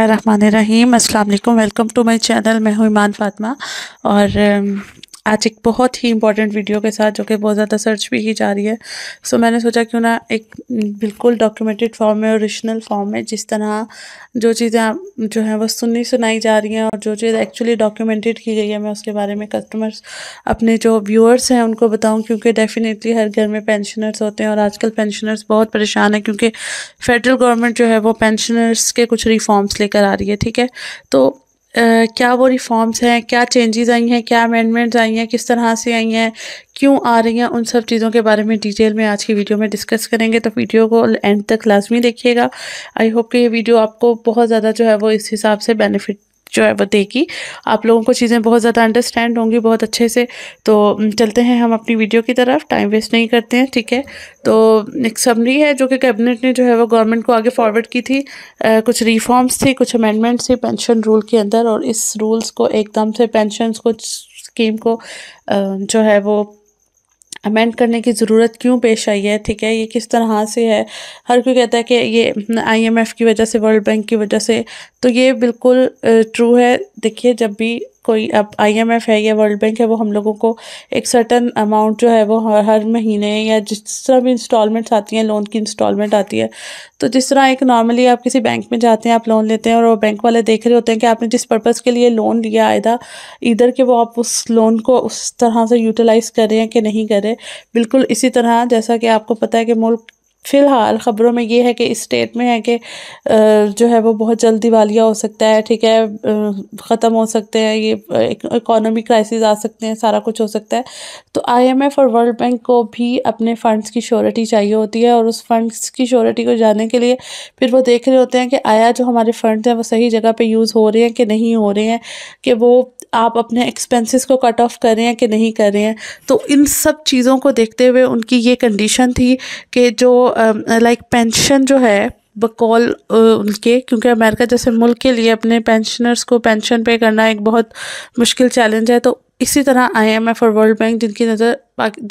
रहीम अस्सलाम वालेकुम welcome to my channel मैं हूँ ईमान फातमा और आज एक बहुत ही इंपॉर्टेंट वीडियो के साथ जो कि बहुत ज़्यादा सर्च भी की जा रही है सो so, मैंने सोचा क्यों ना एक बिल्कुल डॉक्यूमेंटेड फॉर्म में ओरिजिनल फॉर्म में जिस तरह जो चीज़ें जो हैं वो सुनी सुनाई जा रही हैं और जो चीज़ एक्चुअली डॉक्यूमेंटेड की गई है मैं उसके बारे में कस्टमर्स अपने जो व्यूअर्स हैं उनको बताऊँ क्योंकि डेफिनेटली हर घर में पेंशनर्स होते हैं और आजकल पेंशनर्स बहुत परेशान हैं क्योंकि फेडरल गवर्नमेंट जो है वो पेंशनर्स के कुछ रिफॉर्म्स लेकर आ रही है ठीक है तो क्या वो रिफॉर्म्स हैं क्या चेंजेस आई हैं क्या अमेंडमेंट्स आई हैं किस तरह से आई हैं क्यों आ रही हैं उन सब चीज़ों के बारे में डिटेल में आज की वीडियो में डिस्कस करेंगे तो वीडियो को एंड तक लाजमी देखिएगा आई होप कि ये वीडियो आपको बहुत ज़्यादा जो है वो इस हिसाब से बेनिफिट जो है वो देगी आप लोगों को चीज़ें बहुत ज़्यादा अंडरस्टैंड होंगी बहुत अच्छे से तो चलते हैं हम अपनी वीडियो की तरफ टाइम वेस्ट नहीं करते हैं ठीक है तो एक समरी है जो कि कैबिनेट ने जो है वो गवर्नमेंट को आगे फॉरवर्ड की थी आ, कुछ रिफॉर्म्स थी कुछ अमेंडमेंट्स थी पेंशन रूल के अंदर और इस रूल्स को एकदम से पेंशन को स्कीम को आ, जो है वो अमेंड करने की ज़रूरत क्यों पेश आई है ठीक है ये किस तरह से है हर कोई कहता है कि ये आईएमएफ की वजह से वर्ल्ड बैंक की वजह से तो ये बिल्कुल ट्रू है देखिए जब भी कोई अब आईएमएफ है या वर्ल्ड बैंक है वो हम लोगों को एक सर्टन अमाउंट जो है वो हर हर महीने या जिस तरह भी इंस्टॉलमेंट्स आती हैं लोन की इंस्टॉलमेंट आती है तो जिस तरह एक नॉर्मली आप किसी बैंक में जाते हैं आप लोन लेते हैं और वो बैंक वाले देख रहे होते हैं कि आपने जिस पर्पज़ के लिए लोन लिया आयदा इधर के वो आप उस लोन को उस तरह से यूटिलाइज़ करें कि नहीं करें बिल्कुल इसी तरह जैसा कि आपको पता है कि मुल्क फ़िलहाल ख़बरों में ये है कि इस स्टेट में है कि जो है वो बहुत जल्द दिवालिया हो सकता है ठीक है ख़त्म हो सकते हैं ये इकोनॉमिक क्राइसिस आ सकते हैं सारा कुछ हो सकता है तो आईएमएफ और वर्ल्ड बैंक को भी अपने फ़ंड्स की श्योरिटी चाहिए होती है और उस फंड्स की श्योरिटी को जाने के लिए फिर वो देख रहे होते हैं कि आया जो हमारे फ़ंड्स हैं वो सही जगह पर यूज़ हो रहे हैं कि नहीं हो रहे हैं कि वो आप अपने एक्सपेंसेस को कट ऑफ कर रहे हैं कि नहीं कर रहे हैं तो इन सब चीज़ों को देखते हुए उनकी ये कंडीशन थी कि जो लाइक पेंशन जो है बकौल उनके क्योंकि अमेरिका जैसे मुल्क के लिए अपने पेंशनर्स को पेंशन पे करना एक बहुत मुश्किल चैलेंज है तो इसी तरह आईएमएफ और वर्ल्ड बैंक जिनकी नज़र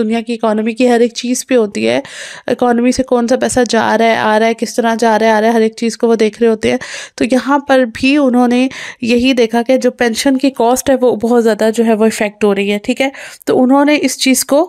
दुनिया की इकानमी की हर एक चीज़ पे होती है इकोनॉमी से कौन सा पैसा जा रहा है आ रहा है किस तरह जा रहा है आ रहा है हर एक चीज़ को वो देख रहे होते हैं तो यहाँ पर भी उन्होंने यही देखा कि जो पेंशन की कॉस्ट है वो बहुत ज़्यादा जो है वो इफेक्ट हो रही है ठीक है तो उन्होंने इस चीज़ को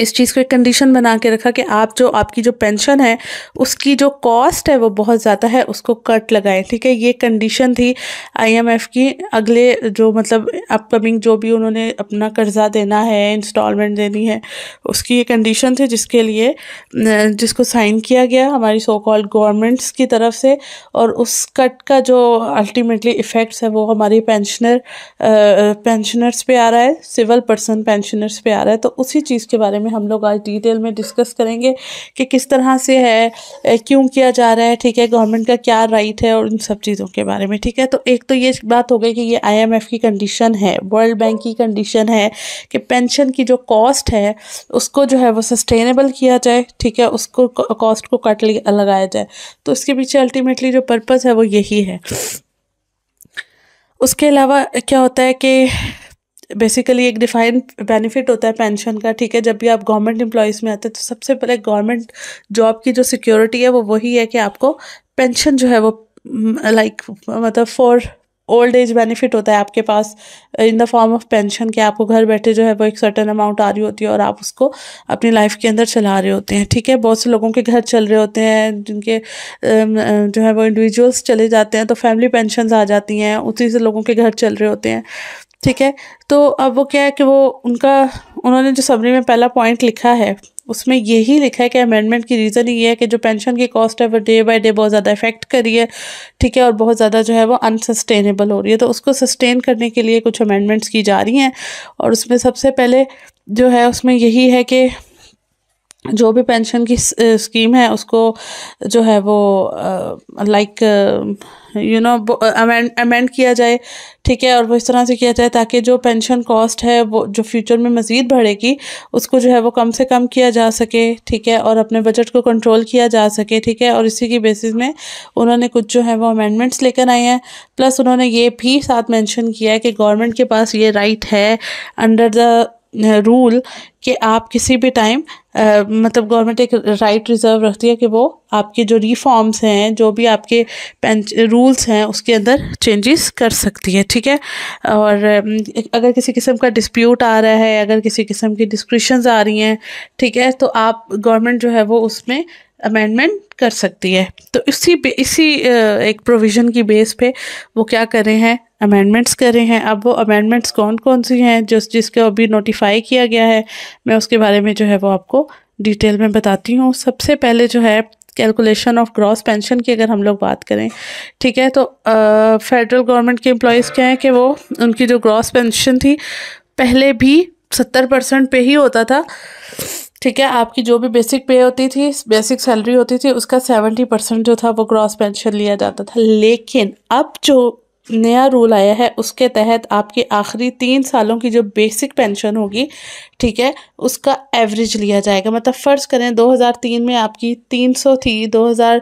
इस चीज़ को एक कंडीशन बना के रखा कि आप जो आपकी जो पेंशन है उसकी जो कॉस्ट है वो बहुत ज़्यादा है उसको कट लगाएं ठीक है ये कंडीशन थी आईएमएफ की अगले जो मतलब अपकमिंग जो भी उन्होंने अपना कर्जा देना है इंस्टॉलमेंट देनी है उसकी ये कंडीशन थी जिसके लिए जिसको साइन किया गया हमारी सो कॉल्ड गवर्नमेंट्स की तरफ से और उस कट का जो अल्टीमेटली इफ़ेक्ट्स है वो हमारी पेंशनर पेंशनर्स पे आ रहा है सिविल पर्सन पेंशनर्स पे आ रहा है तो उसी चीज़ के बारे बारे में हम लोग आज डिटेल में डिस्कस करेंगे कि किस तरह से है क्यों किया जा रहा है ठीक है गवर्नमेंट का क्या राइट है और इन सब चीज़ों के बारे में ठीक है तो एक तो ये बात हो गई कि ये आईएमएफ की कंडीशन है वर्ल्ड बैंक की कंडीशन है कि पेंशन की जो कॉस्ट है उसको जो है वो सस्टेनेबल किया जाए ठीक है उसको कॉस्ट को कट लगाया जाए तो इसके पीछे अल्टीमेटली जो पर्पज़ है वो यही है उसके अलावा क्या होता है कि बेसिकली एक डिफाइंड बेनिफिट होता है पेंशन का ठीक है जब भी आप गवर्नमेंट एम्प्लॉयज़ में आते हैं तो सबसे पहले गवर्नमेंट जॉब की जो सिक्योरिटी है वो वही है कि आपको पेंशन जो है वो लाइक मतलब फॉर ओल्ड एज बेनिफिट होता है आपके पास in the form of pension के आपको घर बैठे जो है वो एक सर्टन अमाउंट आ रही होती है और आप उसको अपनी लाइफ के अंदर चला रहे होते हैं ठीक है बहुत से लोगों के घर चल रहे होते हैं जिनके जो है वो इंडिविजुअल्स चले जाते हैं तो फैमिली पेंशन आ जाती हैं उसी से लोगों के घर चल रहे होते हैं ठीक है तो अब वो क्या है कि वो उनका उन्होंने जो समरी में पहला पॉइंट लिखा है उसमें यही लिखा है कि अमेंडमेंट की रीज़न ये है कि जो पेंशन की कॉस्ट है वो डे बाय डे बहुत ज़्यादा इफेक्ट करी है ठीक है और बहुत ज़्यादा जो है वो अनसस्टेनेबल हो रही है तो उसको सस्टेन करने के लिए कुछ अमेंडमेंट्स की जा रही हैं और उसमें सबसे पहले जो है उसमें यही है कि जो भी पेंशन की स्कीम है उसको जो है वो लाइक यू नो अमेंड किया जाए ठीक है और वो इस तरह से किया जाए ताकि जो पेंशन कॉस्ट है वो जो फ्यूचर में मज़ीद बढ़ेगी उसको जो है वो कम से कम किया जा सके ठीक है और अपने बजट को कंट्रोल किया जा सके ठीक है और इसी की बेसिस में उन्होंने कुछ जो है वो अमेंडमेंट्स लेकर आए हैं प्लस उन्होंने ये भी साथ मैंशन किया है कि गवर्नमेंट के पास ये राइट है अंडर द रूल कि आप किसी भी टाइम मतलब गवर्नमेंट एक राइट रिज़र्व रखती है कि वो आपके जो रिफॉर्म्स हैं जो भी आपके रूल्स हैं उसके अंदर चेंजेस कर सकती है ठीक है और अगर किसी किस्म का डिस्प्यूट आ रहा है अगर किसी किस्म की डिस्क्रिशंस आ रही हैं ठीक है तो आप गवर्नमेंट जो है वो उसमें अमेंडमेंट कर सकती है तो इसी इसी एक प्रोविज़न की बेस पे वो क्या कर रहे हैं अमेंडमेंट्स करे हैं अब वो अमेंडमेंट्स कौन कौन सी हैं जो जिसको अभी नोटिफाई किया गया है मैं उसके बारे में जो है वो आपको डिटेल में बताती हूँ सबसे पहले जो है कैलकुलेशन ऑफ ग्रॉस पेंशन की अगर हम लोग बात करें ठीक है तो फेडरल गवर्नमेंट के एम्प्लॉयज़ क्या हैं कि वो उनकी जो ग्रॉस पेंशन थी पहले भी सत्तर परसेंट पे ही होता था ठीक है आपकी जो भी बेसिक पे होती थी बेसिक सैलरी होती थी उसका सेवेंटी परसेंट जो था वो क्रॉस पेंशन लिया जाता था लेकिन अब जो नया रूल आया है उसके तहत आपकी आखिरी तीन सालों की जो बेसिक पेंशन होगी ठीक है उसका एवरेज लिया जाएगा मतलब फ़र्ज़ करें 2003 में आपकी 300 थी 2000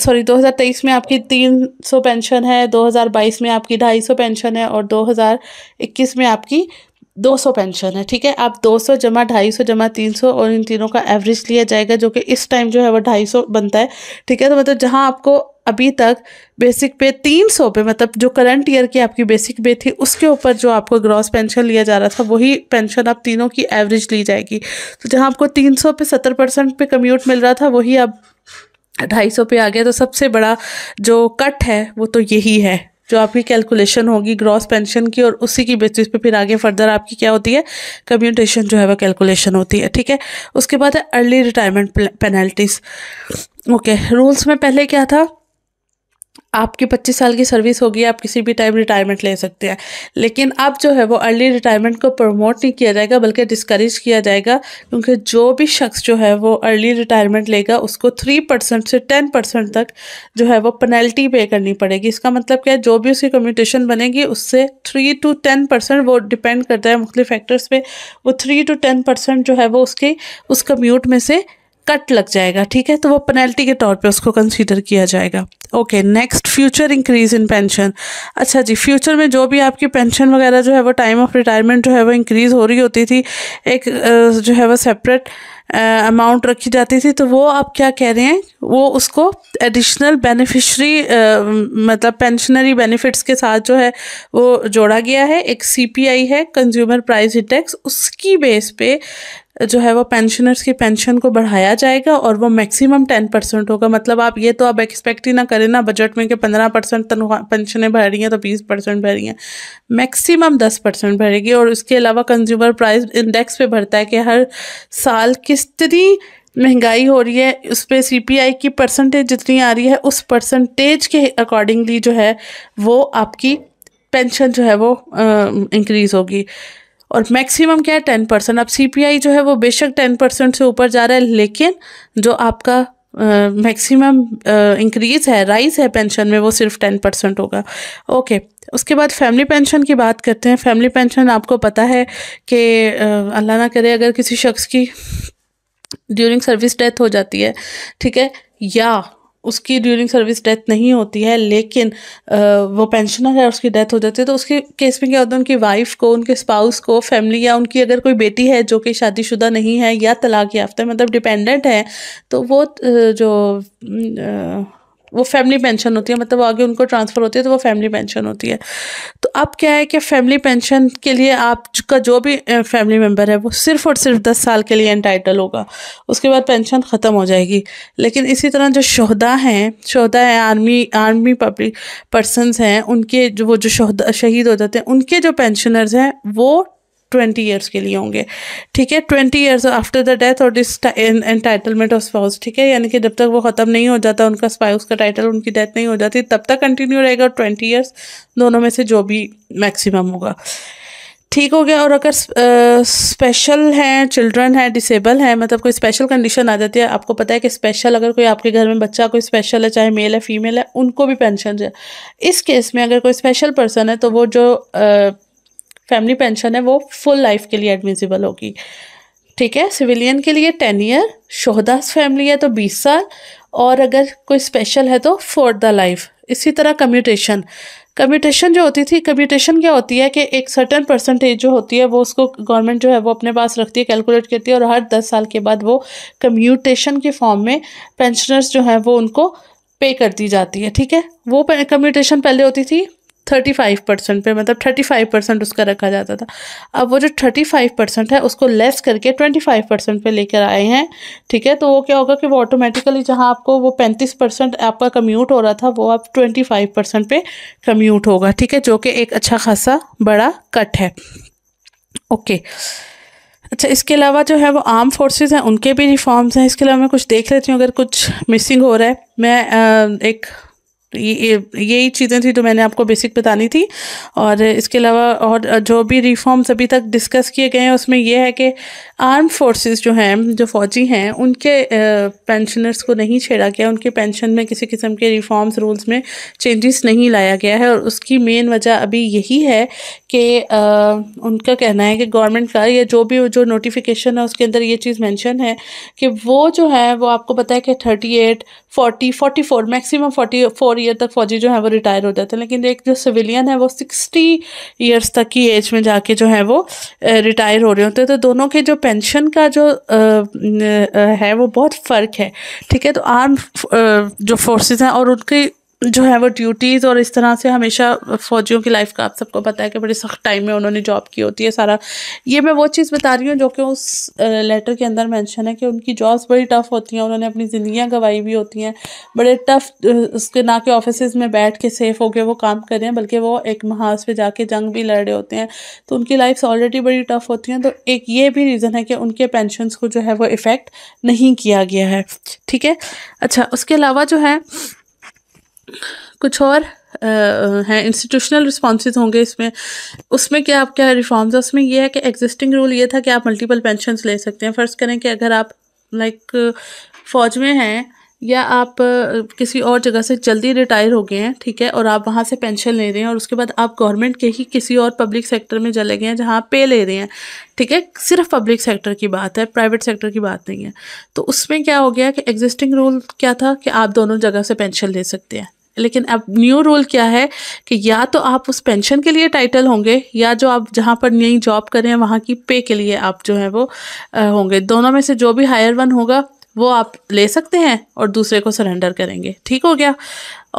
सॉरी 2023 में आपकी 300 पेंशन है 2022 में आपकी 250 पेंशन है और 2021 में आपकी 200 पेंशन है ठीक है आप 200 जमा 250 जमा 300 और इन तीनों का एवरेज लिया जाएगा जो कि इस टाइम जो है वो 250 बनता है ठीक है तो मतलब जहां आपको अभी तक बेसिक पे 300 पे मतलब जो करंट ईयर की आपकी बेसिक पे थी उसके ऊपर जो आपको ग्रॉस पेंशन लिया जा रहा था वही पेंशन आप तीनों की एवरेज ली जाएगी तो जहाँ आपको सौ पे सत्तर परसेंट पे कम्यूट मिल रहा था वही आप ढाई सौ पे आ गया तो सबसे बड़ा जो कट है वो तो यही है जो आपकी कैलकुलेशन होगी ग्रॉस पेंशन की और उसी की बेसिस पे फिर आगे फर्दर आपकी क्या होती है कम्यूटेशन जो है वह कैलकुलेशन होती है ठीक है उसके बाद है early retirement penalties okay rules में पहले क्या था आपकी 25 साल की सर्विस होगी आप किसी भी टाइम रिटायरमेंट ले सकते हैं लेकिन अब जो है वो अर्ली रिटायरमेंट को प्रमोट नहीं किया जाएगा बल्कि डिस्करेज किया जाएगा क्योंकि जो भी शख्स जो है वो अर्ली रिटायरमेंट लेगा उसको थ्री परसेंट से टेन परसेंट तक जो है वो पेनल्टी पे करनी पड़ेगी इसका मतलब क्या है जो भी उसकी कम्यूटेशन बनेगी उससे थ्री टू टेन परसेंट वो डिपेंड करता है मुख्तु फैक्टर्स पर वो थ्री टू टेन परसेंट जो है वो उसके उस कम्यूट में से कट लग जाएगा ठीक है तो वो पेनल्टी के तौर पर उसको कंसिडर किया जाएगा okay next future increase in pension अच्छा जी फ्यूचर में जो भी आपकी पेंशन वगैरह जो है वो टाइम ऑफ रिटायरमेंट जो है वो इंक्रीज़ हो रही होती थी एक जो है वो सेपरेट अमाउंट रखी जाती थी तो वो आप क्या कह रहे हैं वो उसको एडिशनल बेनिफिशरी मतलब पेंशनरी बेनिफिट्स के साथ जो है वो जोड़ा गया है एक सीपीआई है कंज्यूमर प्राइस इंडेक्स उसकी बेस पे जो है वो पेंशनर्स की पेंशन को बढ़ाया जाएगा और वो मैक्सिमम टेन परसेंट होगा मतलब आप ये तो आप एक्सपेक्ट ही ना करें ना बजट में कि पंद्रह परसेंट तनख्वाह पेंशनें भर रही हैं तो बीस परसेंट भर रही हैं मैक्सिमम दस परसेंट भरेगी और उसके अलावा कंज्यूमर प्राइस इंडेक्स पे भरता है कि हर साल कितनी महंगाई हो रही है उस पर सी पी आई की परसेंटेज जितनी आ रही है उस परसेंटेज के अकॉर्डिंगली जो है वो आपकी पेंशन जो है वो इंक्रीज़ होगी और मैक्सिमम क्या है टेन परसेंट अब सीपीआई जो है वो बेशक टेन परसेंट से ऊपर जा रहा है लेकिन जो आपका मैक्सिमम इंक्रीज है राइज है पेंशन में वो सिर्फ टेन परसेंट होगा ओके okay. उसके बाद फैमिली पेंशन की बात करते हैं फैमिली पेंशन आपको पता है कि अल्लाह ना करे अगर किसी शख्स की ड्यूरिंग सर्विस डेथ हो जाती है ठीक है या उसकी ड्यूरिंग सर्विस डेथ नहीं होती है लेकिन वो पेंशनर है उसकी डेथ हो जाती है तो उसके केस में क्या होता है उनकी वाइफ को उनके स्पाउस को फैमिली या उनकी अगर कोई बेटी है जो कि शादीशुदा नहीं है या तलाक याफ्ता मतलब डिपेंडेंट है तो वो जो वो फैमिली पेंशन होती है मतलब आगे उनको ट्रांसफ़र होती है तो वो फैमिली पेंशन होती है तो अब क्या है कि फैमिली पेंशन के लिए आपका जो भी फैमिली मेम्बर है वो सिर्फ और सिर्फ दस साल के लिए एंटाइटल होगा उसके बाद पेंशन ख़त्म हो जाएगी लेकिन इसी तरह जो शहदा हैं शहदा है आर्मी आर्मी पब्लिक पर्सनस हैं उनके जो वो जो शहदा शहीद हो जाते हैं उनके जो पेंशनर्स हैं वो ट्वेंटी ईयर्स के लिए होंगे ठीक है twenty years after the death और दिस एंटाइटलमेंट ऑफ स्पाउस ठीक है यानी कि जब तक वो ख़त्म नहीं हो जाता उनका स्पाउस का टाइटल उनकी डेथ नहीं हो जाती तब तक कंटिन्यू रहेगा और ट्वेंटी ईयर्स दोनों में से जो भी मैक्सिमम होगा ठीक हो गया और अगर स्पेशल हैं चिल्ड्रन हैं डिसेबल हैं मतलब कोई स्पेशल कंडीशन आ जाती है आपको पता है कि स्पेशल अगर कोई आपके घर में बच्चा कोई स्पेशल है चाहे मेल है फीमेल है उनको भी पेंशन है इस केस में अगर कोई स्पेशल पर्सन है तो वो जो uh, फैमिली पेंशन है वो फुल लाइफ के लिए एडमिजिबल होगी ठीक है सिविलियन के लिए टेन ईयर शोहदास फैमिली है तो बीस साल और अगर कोई स्पेशल है तो फॉर द लाइफ इसी तरह कम्यूटेशन कम्यूटेशन जो होती थी कम्यूटेशन क्या होती है कि एक सर्टन परसेंटेज जो होती है वो उसको गवर्नमेंट जो है वो अपने पास रखती है कैलकुलेट करती है और हर दस साल के बाद वो कम्यूटेशन के फॉर्म में पेंशनर्स जो हैं वो उनको पे कर दी जाती है ठीक है वो कम्यूटेशन पहले होती थी थर्टी फाइव परसेंट पर मतलब थर्टी फाइव परसेंट उसका रखा जाता था अब वो जो थर्टी फाइव परसेंट है उसको लेस करके ट्वेंटी फाइव परसेंट पर लेकर आए हैं ठीक है तो वो क्या होगा कि वो ऑटोमेटिकली जहाँ आपको वो पैंतीस परसेंट आपका कम्यूट हो रहा था वो आप ट्वेंटी फाइव परसेंट पर कम्यूट होगा ठीक है जो कि एक अच्छा खासा बड़ा कट है ओके अच्छा इसके अलावा जो है वो आर्म फोर्सेस हैं उनके भी रिफॉर्म्स हैं इसके अलावा मैं कुछ देख लेती हूँ अगर कुछ मिसिंग हो रहा है मैं आ, एक ये यही चीज़ें थी जो मैंने आपको बेसिक बतानी थी और इसके अलावा और जो भी रिफॉर्म्स अभी तक डिस्कस किए गए हैं उसमें यह है कि आर्म फोर्सेस जो हैं जो फ़ौजी हैं उनके पेंशनर्स को नहीं छेड़ा गया उनके पेंशन में किसी किस्म के रिफॉर्म्स रूल्स में चेंजेस नहीं लाया गया है और उसकी मेन वजह अभी यही है कि उनका कहना है कि गवर्नमेंट का या जो भी जो नोटिफिकेशन है उसके अंदर ये चीज़ मैंशन है कि वो जो है वो आपको पता है कि thirty eight forty forty four maximum forty four year तक फौजी जो है वो रिटायर हो जाते हैं लेकिन एक जो सिविलियन है वो सिक्सटी ईयर्स तक की एज में जाके जो है वो रिटायर हो रहे होते हैं तो दोनों के जो पेंशन का जो है वो बहुत फ़र्क है ठीक है तो आर्म जो फोर्सेज हैं और उनकी जो है वो ड्यूटीज़ और इस तरह से हमेशा फ़ौजियों की लाइफ का आप सबको पता है कि बड़े सख्त टाइम में उन्होंने जॉब की होती है सारा ये मैं वो चीज़ बता रही हूँ जो कि उस लेटर के अंदर मेंशन है कि उनकी जॉब्स बड़ी टफ़ होती हैं उन्होंने अपनी ज़िंदियाँ गंवाई भी होती हैं बड़े टफ़ उसके ना के ऑफिस में बैठ के सेफ़ होकर वो काम कर रहे हैं बल्कि वो एक महाज पे जाके जंग भी लड़ रहे होते हैं तो उनकी लाइफ ऑलरेडी बड़ी टफ़ होती हैं तो एक ये भी रीज़न है कि उनके पेंशन को जो है वो इफ़ेक्ट नहीं किया गया है ठीक है अच्छा उसके अलावा जो है कुछ और हैं इंस्टीट्यूशनल रिस्पॉन्सेज होंगे इसमें उसमें क्या आप क्या रिफॉर्म्स है उसमें यह है कि एग्जिस्टिंग रूल ये था कि आप मल्टीपल पेंशन ले सकते हैं फ़र्ज़ करें कि अगर आप लाइक फ़ौज में हैं या आप किसी और जगह से जल्दी रिटायर हो गए हैं ठीक है और आप वहाँ से पेंशन ले रहे हैं और उसके बाद आप गवर्नमेंट के ही किसी और पब्लिक सेक्टर में चले गए हैं जहाँ पे ले रहे हैं ठीक है सिर्फ पब्लिक सेक्टर की बात है प्राइवेट सेक्टर की बात नहीं है तो उसमें क्या हो गया कि एग्जिस्टिंग रूल क्या था कि आप दोनों जगह से पेंशन ले सकते हैं लेकिन अब न्यू रूल क्या है कि या तो आप उस पेंशन के लिए टाइटल होंगे या जो आप जहाँ पर नई जॉब करें वहाँ की पे के लिए आप जो है वो होंगे दोनों में से जो भी हायर वन होगा वो आप ले सकते हैं और दूसरे को सरेंडर करेंगे ठीक हो गया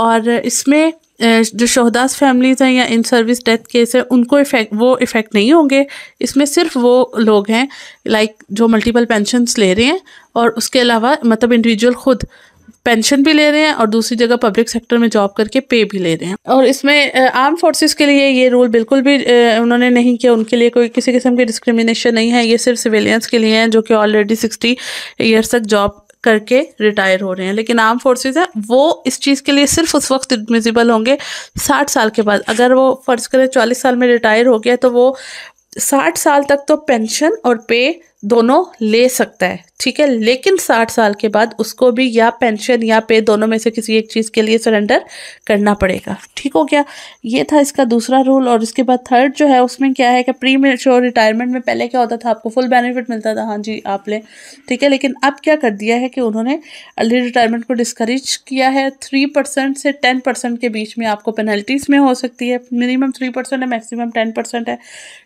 और इसमें जो शहदास फैमिलीज़ हैं या इन सर्विस डेथ केस है उनको इफेक्ट वो इफ़ेक्ट नहीं होंगे इसमें सिर्फ वो लोग हैं लाइक जो मल्टीपल पेंशनस ले रहे हैं और उसके अलावा मतलब इंडिविजुअल ख़ुद पेंशन भी ले रहे हैं और दूसरी जगह पब्लिक सेक्टर में जॉब करके पे भी ले रहे हैं और इसमें आर्म फोर्सेस के लिए ये रूल बिल्कुल भी उन्होंने नहीं किया उनके लिए कोई किसी किस्म की डिस्क्रिमिनेशन नहीं है ये सिर्फ सिविलियंस के लिए हैं जो कि ऑलरेडी सिक्सटी ईयर्स तक जॉब करके रिटायर हो रहे हैं लेकिन आर्म फोर्सेज है वो इस चीज़ के लिए सिर्फ उस वक्त एडमिजिबल होंगे साठ साल के बाद अगर वो फ़र्ज करें चालीस साल में रिटायर हो गया तो वो साठ साल तक तो पेंशन और पे दोनों ले सकता है ठीक है लेकिन साठ साल के बाद उसको भी या पेंशन या पे दोनों में से किसी एक चीज़ के लिए सरेंडर करना पड़ेगा ठीक हो गया ये था इसका दूसरा रूल और इसके बाद थर्ड जो है उसमें क्या है कि प्री मेच्योर रिटायरमेंट में पहले क्या होता था आपको फुल बेनिफिट मिलता था हाँ जी आप लें ठीक है लेकिन अब क्या कर दिया है कि उन्होंने अर्ली रिटायरमेंट को डिस्करेज किया है थ्री परसेंट से टेन परसेंट के बीच में आपको पेनल्टीज़ में हो सकती है मिनिमम थ्री परसेंट है मैक्सिमम टेन परसेंट है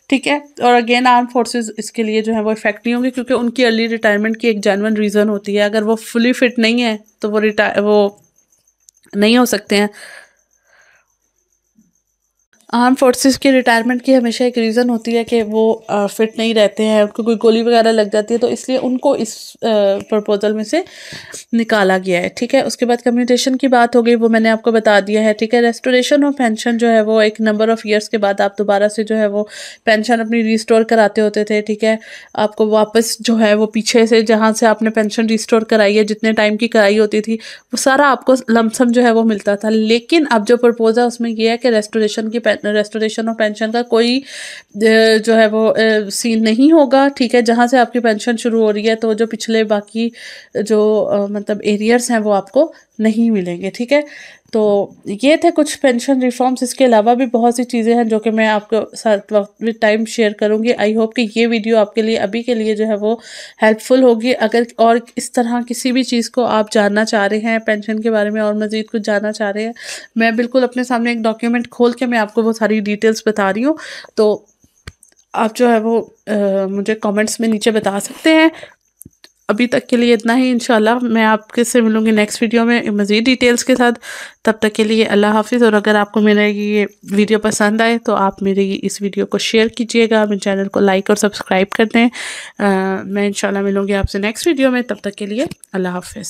ठीक है और अगेन आर्म फोर्सेज इसके लिए जो है वो इफेक्ट नहीं होंगे क्योंकि उनकी अर्ली रिटायरमेंट की एक जैनवन रीज़न होती है अगर वो फुली फिट नहीं है तो वो रिटायर वो नहीं हो सकते हैं आर्म फोर्सेस के रिटायरमेंट की हमेशा एक रीज़न होती है कि वो फिट नहीं रहते हैं उनको कोई गोली वगैरह लग जाती है तो इसलिए उनको इस प्रपोज़ल में से निकाला गया है ठीक है उसके बाद कम्यूटेशन की बात हो गई वो मैंने आपको बता दिया है ठीक है रेस्टोरेशन ऑफ पेंशन जो है वो एक नंबर ऑफ ईयर्स के बाद आप दोबारा से जो है वो पेंशन अपनी रिस्टोर कराते होते थे ठीक है आपको वापस जो है वो पीछे से जहाँ से आपने पेंशन रिस्टोर कराई है जितने टाइम की कराई होती थी वो सारा आपको लमसम जो है वो मिलता था लेकिन अब जो प्रपोजल उसमें यह है कि रेस्टोरेशन की रेस्टोरेशन और पेंशन का कोई जो है वो सीन नहीं होगा ठीक है जहाँ से आपकी पेंशन शुरू हो रही है तो जो पिछले बाकी जो मतलब एरियर्स हैं वो आपको नहीं मिलेंगे ठीक है तो ये थे कुछ पेंशन रिफॉर्म्स इसके अलावा भी बहुत सी चीज़ें हैं जो कि मैं आपके साथ वक्त विद टाइम शेयर करूंगी आई होप कि ये वीडियो आपके लिए अभी के लिए जो है वो हेल्पफुल होगी अगर और इस तरह किसी भी चीज़ को आप जानना चाह रहे हैं पेंशन के बारे में और मज़ीद कुछ जानना चाह रहे हैं मैं बिल्कुल अपने सामने एक डॉक्यूमेंट खोल के मैं आपको वो सारी डिटेल्स बता रही हूँ तो आप जो है वो आ, मुझे कमेंट्स में नीचे बता सकते हैं अभी तक के लिए इतना ही इंशाल्लाह मैं आपके से मिलूँगी नेक्स्ट वीडियो में मज़ीद डिटेल्स के साथ तब तक के लिए अल्लाह हाफिज़ और अगर आपको मेरा ये वीडियो पसंद आए तो आप मेरे इस वीडियो को शेयर कीजिएगा मेरे चैनल को लाइक और सब्सक्राइब कर दें मैं इनशाला मिलूँगी आपसे नेक्स्ट वीडियो में तब तक के लिए अल्लाह हाफिज़